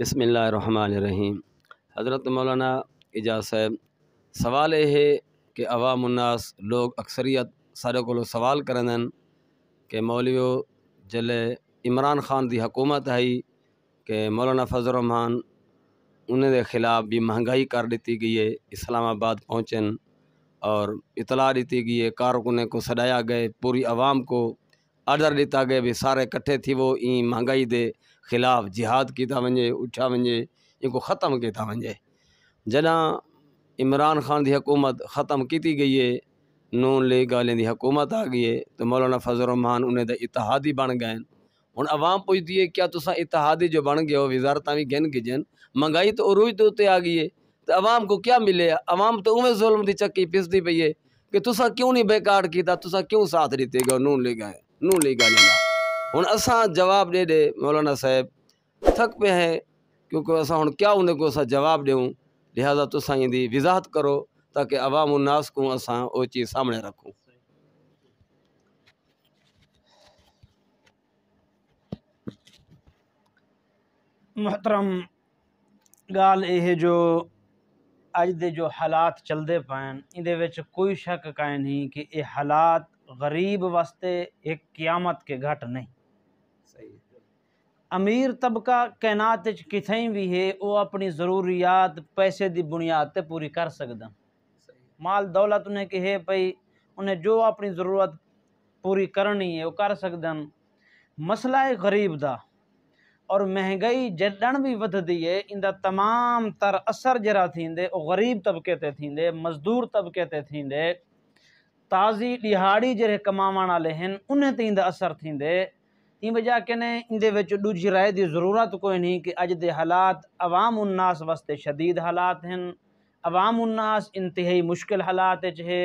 बसमीम हज़रत मौलाना एजाज साहब सवाल ये है कि उन्नास लोग अक्सरियत सारे को सवाल करंदन कि मौलवियो जल इमरान खान की हकूमत आई कि मौलाना फजल रहमान उन्हें खिलाफ भी महंगाई कर दी गई है इस्लामाबाद पहुँचन और इतला दी गई है कारकुन को सदाया गए पूरी आवाम को आर्डर दिता गया भी सारे कट्ठे थी वो ई महंगाई दे खिलाफ़ जिहाद की था उठा उठिया इनको ख़त्म किया की था इमरान ख़ान की हुकूमत ख़त्म की गई है नून लीग वाले की हुकूमत आ गई है तो मौलाना फजल रहमान उन्हें इतिहादी बन गए हूँ आवाम पूछती है क्या तुसा इतिहादी जो बन गए हो वजारत भी गिन गिजन महंगाई तो उरूज तो उत्ते आ गई है तो आवाम को क्या मिले आवाम तो उमें जुलम की चक्की पिसती पई है कि तुसा क्यों नहीं बेकार किया तुसा क्यों साथ दीते गए नून लीग नून लीग वाले हूँ अस जवाब दे दे मौलाना साहब थक पे हैं क्योंकि अस हूँ क्या हुन को असां जवाबु लिहाज़ा तुसा दी विज़ाहत करो ताकि अवाम उन्नास को अस चीज सामने रखूँ मोहतरम गाल ये जो अज दे जो हालात चलते पैन इन कोई शक का नहीं कि ये हालात गरीब वास्ते एक क्यामत के घट नहीं अमीर तबका कैनात कितें भी है वह अपनी जरूरियात पैसे की बुनियाद पर पूरी कर सकता माल दौलत उन्हें कहे भाई उन्हें जो अपनी जरूरत पूरी करनी है वह कर सकदन मसला है गरीब का और महंगाई जडन भी बदती है इनका तमाम तर असर जरा थे वह गरीब तबके से थे मजदूर तबके से थे ताज़ी दिहाड़ी जे कमावे हैं उन्हें इनका असर थे तीन वजह कहने इन दूजी राय की जरूरत कोई नहीं कि अज के हालात अवाम उन्नास वास्ते शदीद हालात हैं अवाम उन्नास इंतहाई मुश्किल हालात है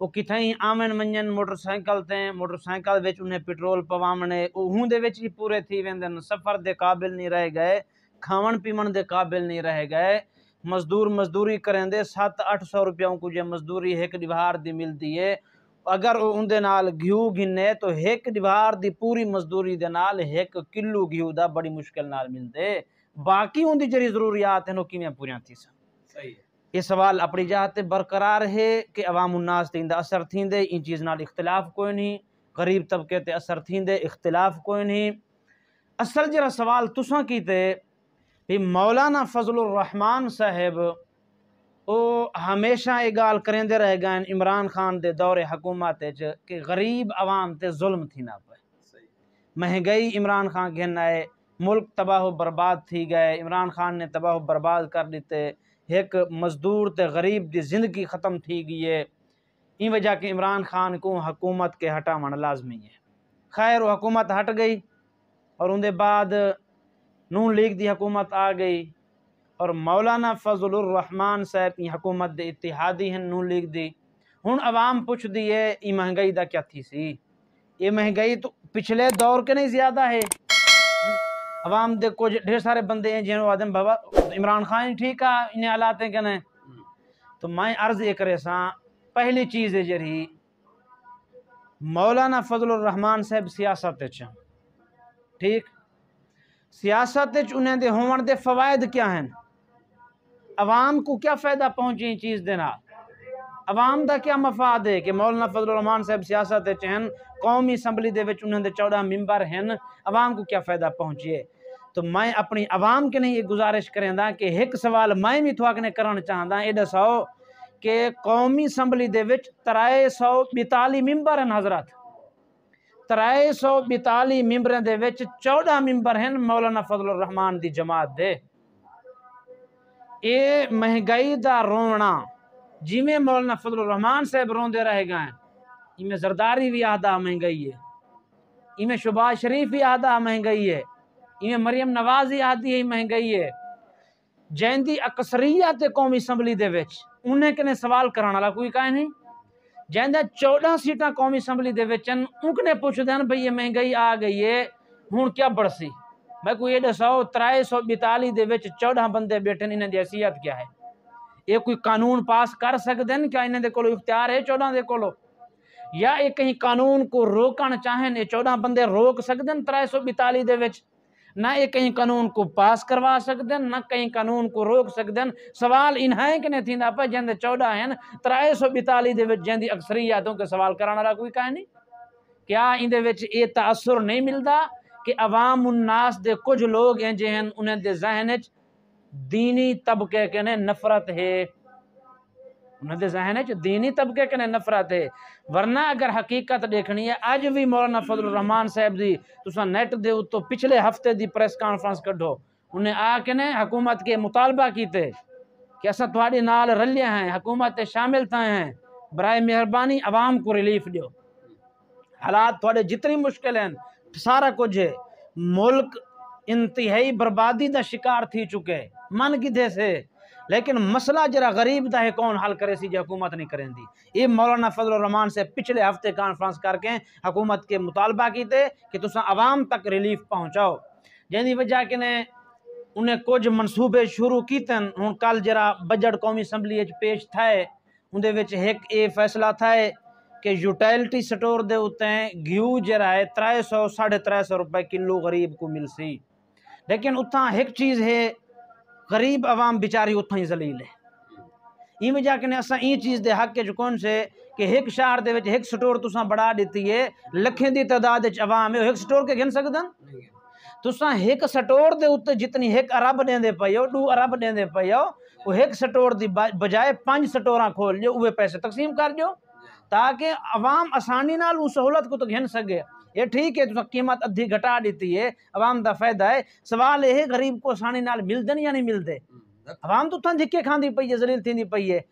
वो कित ही आवन वन मोटरसाइकिल ते मोटरसाइकिल उन्हें पेट्रोल पवावने ऊँ विच ही पूरे थी वेंदन सफ़र के काबिल नहीं रह गए खावन पीवन के काबिल नहीं रह गए मजदूर मजदूरी करेंदे सत्त अठ सौ रुपया कुछ मजदूरी एक दिवार की मिलती है अगर उनके घ्यू गिने तो एक दीवार की पूरी मजदूरी के नाल एक किलो घ्यू का बड़ी मुश्किल न मिलते बाकी उनकी जी जरूरियात हैं वह पूरी थी सही है ये सवाल अपनी जात बरकरार है कि अवाम उन्नास असर थी दे इन चीज़ ना इख्तिलाफ कोई नहीं गरीब तबके से असर थे इख्तिलाफ कोई नहीं असल जरा सवाल तुसा किते भी मौलाना फजल रहमान साहेब वो हमेशा ये गाल ਕਰਦੇ रह गए इमरान खान के दौरे ਹਕੂਮਤ कि गरीब आवाम से जुल्म ਜ਼ੁਲਮ ਥੀ महंगाई इमरान खान घिन आए मुल्क तबाह बर्बाद थी गए इमरान खान ने तबाह बर्बाद कर दिते एक मजदूर तो गरीब की जिंदगी ख़त्म थी गई है इन वजह के इमरान खान को हकूमत के हटावन लाजमी है खैर वो हकूमत हट गई और उनके बाद नून लीग की हकूमत आ गई और मौलाना फजल रहमान साहब की हकूमत दे इतिहादी हैं नू लीग दी हूँ आवाम दी है ये महंगाई का क्या थी सी ये महंगाई तो पिछले दौर के नहीं ज़्यादा है आवाम देखो कुछ ढेर सारे बंदे हैं जिन्होंने आदम बाबा इमरान खान ठीक है इन्हें हालात हैं कहने तो मैं अर्ज़ ये करे सा पहली चीज़ है जरी मौलाना फजल रहमान साहब सियासत ठीक सियासत उन्हें दे होवन दे फवायद क्या हैं आवाम को क्या फ़ायदा पहुँची चीज़ देना ਆਵਾਮ ਦਾ ਕੀ ਮਫਾਦ ਹੈ ਕਿ ਮੌਲਾਨਾ ਫਜ਼ਲ ਰਹਿਮਾਨ ਸਾਹਿਬ ਸਿਆਸਤ ਵਿੱਚ ਹਨ ਕੌਮੀ ਅਸੈਂਬਲੀ ਦੇ ਵਿੱਚ ਉਹਨਾਂ ਦੇ 14 ਮੈਂਬਰ ਹਨ ਆਵਾਮ तो मैं अपनी आवाम के नहीं ये गुजारिश करेंदा कि एक सवाल मैं भी थोड़ा ने चाहता ये दसाओ कि कौमी असम्बली त्राए सौ बताली मैंबर हैं हजरत त्राए सौ बताली मिम्बर चौदह मैंबर हैं मौलाना फजल रहमान की जमात दे ये महंगाई ਦਾ रोना जिमें मौलाना फजल रहमान साहब रोंद रह गए इमें जरदारी भी ਆਦਾ महंगाई है इमें शुबाज शरीफ भी आधा महंगाई है इमें मरियम नवाज ही आधी ही महंगाई है जैंदी अक्सरियत कौम असम्बली के उन्हें कने सवाल करा वाला कोई कह नहीं जैसे चौदह सीटा कौमी असम्बली के उनकने पुछद भाई ये महंगाई आ गई है हूँ क्या बढ़सी मैं कोई एड सौ त्रै सौ बताली के चौदह बंदे बैठे इन्हें की क्या है ये कोई कानून पास कर सकते हैं क्या इन्होंने को इख्तियार है चौदह के को या ये कहीं कानून को रोकना चाहे ये चौदह बंदे रोक सकते हैं त्राई सौ बताली के ना ये कहीं कानून को पास करवा सकते हैं ना कहीं कानून को रोक सकते हैं सवाल इन्हें कि नहीं थी पर जैसे चौदह हैं त्राए सौ बताली के जैसी यादों के सवाल कराने वाला कोई कह नहीं क्या इन ये तासुर नहीं मिलता कि अवाम उन्नास दे कुछ लोग हैं जे हैं उन्हें दे जहन दीनी तबके के ने नफरत है उन्हें दे जहन दीनी तबके के ने नफरत है वरना अगर हकीकत देखनी है अज भी मौलाना फजल रहमान साहब की तुसा नेट दे तो पिछले हफ्ते की प्रेस कॉन्फ्रेंस कढ़ो उन्हें आके ने हुकूमत के मुतालबा किए कि असा थोड़े नाल रलिया हैं हुकूमत शामिल थे हैं बर मेहरबानी आवाम को रिलीफ दो हालात थोड़े जितनी मुश्किल हैं सारा कुछ मुल्क इंतहाई बर्बादी का शिकार थी चुके मन किधे से लेकिन मसला जरा गरीब का है कौन हल करे सी हुकूमत नहीं दी ये मौलाना फजल रहमान से पिछले हफ्ते कॉन्फ्रेंस करके हुकूमत के मुतालबा किते कि तुस आवाम तक रिलीफ पहुँचाओ जैसी वजह कने उन्हें कुछ मनसूबे शुरू किए हूँ कल जरा बजट कौमी असम्बली पेश उनके उन्हें एक ये फैसला था कि यूटैलिटी स्टोर दे उते घ्यू जरा है त्रै सौ साढ़े त्रै सौ रुपए किलो गरीब को मिल सी लेकिन उतना एक चीज़ है गरीब आवाम बेचारी उतना ही जलील है इवें जाके असा ई चीज़ दे हक च कौन से कि एक शहर दे विच एक स्टोर तुसा बढ़ा दिती है लखें दी तादाद आवाम है एक स्टोर के गिन सकदन तुसा एक स्टोर दे उत्ते जितनी एक अरब देंदे पे हो दू अरब देंदे पे हो एक स्टोर दी बजाय पांच स्टोर खोल जो उहे पैसे तकसीम कर जो ताकि अवाम आसानी नाल उस सहूलत को तो घिन सके ये ठीक है तो कीमत अद्धी घटा देती है अवाम का फायदा है सवाल यह गरीब को आसानी नाल मिलते या नहीं मिलते हम्म, अवाम तो उतना धिके खाती पई है जलील थी पई है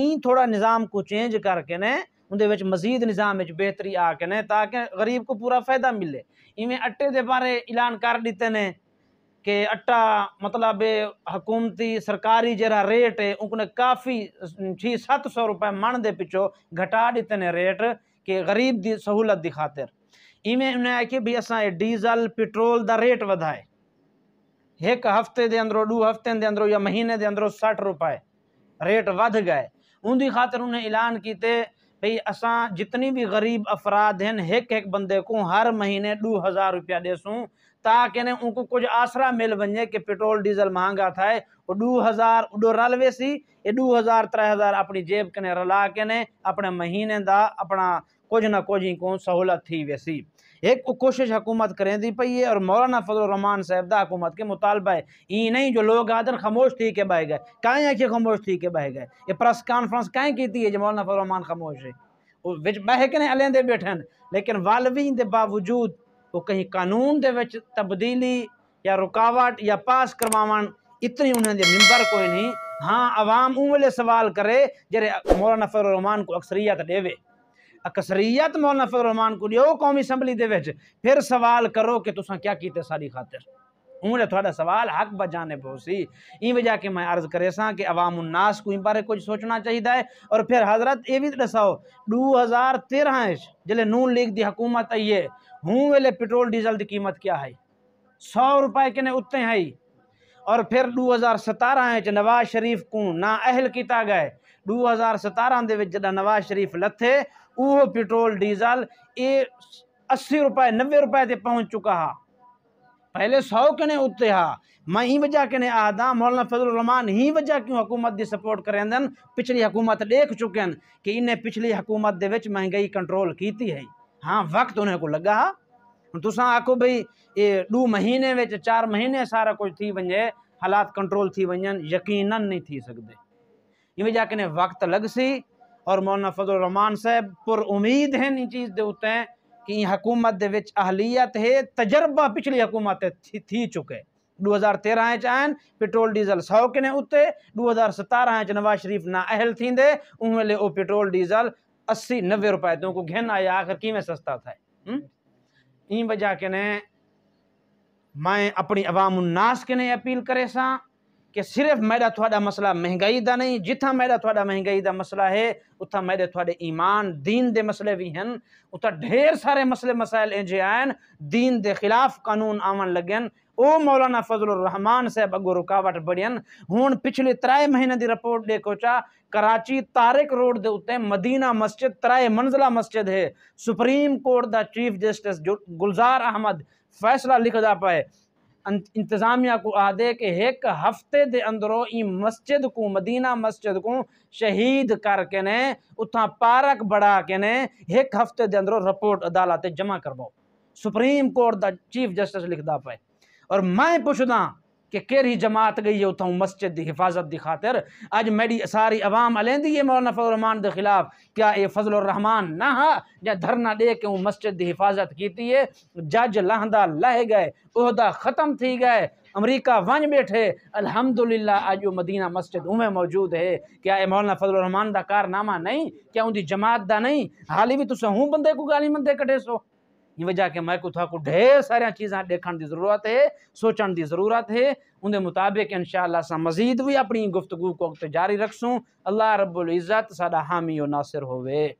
इं थोड़ा निज़ाम को चेंज करके ने उन्हें मजीद निज़ाम बेहतरी आके ने ताकि गरीब को पूरा फायदा मिले इवें अट्टे के बारे ऐलान कर दिते ने कि अट्टा मतलब हुकूमती सरकारी जरा रेट है उनने काफ़ी छी सत सौ रुपये मन दे पिछो घटा दिते ने रेट कि गरीब की सहूलत की खातिर इवें उन्हें आया कि भाई असा डीजल पेट्रोल का रेट वधाए एक हफ्ते के अंदरों दू हफ्ते के अंदरों या महीने के अंदरों सठ रुपए रेट वध गए उनकी खातर उन्हें ऐलान किए भाई असा जितनी भी गरीब अफराद हैं एक एक बंदे को हर महीने दो हज़ार रुपया देसूँ ताकि ने उनको कुछ आसरा मिल वे कि पेट्रोल डीजल महंगा थाए डू हज़ार उडो रलवे सी ये दो हज़ार त्रे हज़ार अपनी जेब कने रला के ने अपने महीने दा अपना कुछ ना कुछ ही कौन सहूलत थी वैसी एक कोशिश हुकूमत करें दी पई है और मौलाना फजल रहमान दा हुकूमत के मुतालबा है ये नहीं जो लोग आदन खामोश थी के बह गए काएँ आखिर खामोश थी के बह गए ये प्रेस कॉन्फ्रेंस काएँ की थी जो मौलाना फजल रहमान खामोश है बहे के अलहदे बैठे लेकिन वालवी के बावजूद वो तो कहीं कानून के तब्दीली या रुकावट या पास ਪਾਸ इतनी ਇਤਨੀ मिम्बर कोई नहीं हाँ ਨਹੀਂ उ सवाल करे जरे मौलाना फजल रहमान को ਫਜ਼ਲ देवे अक्सरीयत मौलाना फजल रहमान को दियो कौमी असम्बली दे फिर सवाल करो कि तुसा क्या कीते सारी खातिर उन्हें थोड़ा सवाल हक बजाने पोसी इन वजह के मैं अर्ज करे सा कि अवाम उन्नास को इन बारे कुछ सोचना चाहिए और फिर हजरत ये भी तो दसाओ दू हज़ार तेरह जल्द नून लीग की हकूमत आई है हूँ वेले पेट्रोल डीजल की कीमत क्या है सौ रुपए के ने उतने है और फिर दू हज़ार सतारह है नवाज शरीफ को ना अहल किया गए दू हज़ार सतारह के जद नवाज शरीफ लथे वह पेट्रोल डीजल ये अस्सी रुपए नब्बे रुपए से पहुँच चुका हा पहले सौ कने उत्ते हा मैं ही वजह कने आदा मौलाना फजल रहमान ही वजह क्यों हुकूमत की सपोर्ट करेंदन पिछली हुकूमत देख चुके हैं कि इन्हें पिछली हुकूमत के महंगाई कंट्रोल की है हाँ वक्त उन्हें को लगा तुसा तो आखो भाई ये दू महीने में चार महीने सारा कुछ थी वजे हालात कंट्रोल थी वजन यकीन नहीं थी सकते इवें जाके ने वक्त सी और मौलाना फजल रहमान साहब पुर उम्मीद है इन चीज़ के उत्ते कि हकूमत के विच अहलियत है तजर्बा पिछली हकूमत थी, थी चुके दो हज़ार तेरह आन पेट्रोल डीजल सौ किने उत्ते दो हज़ार सतारह नवाज शरीफ ना अहल थींदे उ पेट्रोल डीजल अस्सी नब्बे रुपए तो घेन आया आखिर कि सस्ता था हम्म? ई वजह के मैं अपनी अवाम उन्नास के ने अपील करे सा कि सिर्फ मेरा थोड़ा मसला महंगाई का नहीं जिथा मेरा थोड़ा महंगाई का मसला है उतना मेरे थोड़े ईमान दीन के मसले भी हैं उतना ढेर सारे मसले मसाइल एजे आए दीन के खिलाफ कानून आवन लगे ओ मौलाना फजल रहमान साहब अगो रुकावट बढ़ियन हूँ पिछले त्राए महीने की रिपोर्ट देखो चा कराची तारिक रोड के उत्ते मदीना मस्जिद त्राए मंजिला मस्जिद है सुप्रीम कोर्ट का चीफ जस्टिस गुलजार अहमद फैसला लिखता पाए अं- इंतज़ामिया को आदे कि एक हफ्ते के अंदरों ई मस्जिद को मदीना मस्जिद को शहीद करके ने उतना पारक बढ़ा के ने एक हफ्ते के अंदरों रिपोर्ट अदालत जमा करवाओ सुप्रीम कोर्ट का चीफ जस्टिस लिखता पाए और मैं पुछदा कि कहिड़ी जमात गई है उतां मस्जिद की हिफाजत की खातिर अज मेरी सारी आवाम अलेंदी है मौलाना फजलरहमान के खिलाफ क्या ये रहमान ना हा या धरना दे के मस्जिद की हिफाजत की है जज लहदा लह गए उहदा ख़त्म थी गए अमरीका वन बैठे अलहमदुल्ला अज मदीना मस्जिद उमें मौजूद है क्या ये मौलाना फजल रहमान का कारनामा नहीं क्या उनकी जमात का नहीं हाली भी तुम हूँ बंदे को गाली मंदे कटे सो ये वजह के मैं कुथा को ढेर सारिया चीज़ा देखने की जरूरत है सोचने की जरूरत है उनके मुताबिक इन शाह मजीद भी अपनी गुफ्तगु को जारी रखसूँ अल्लाह रबुल इज़्ज़त साडा हामी और नासिर होवे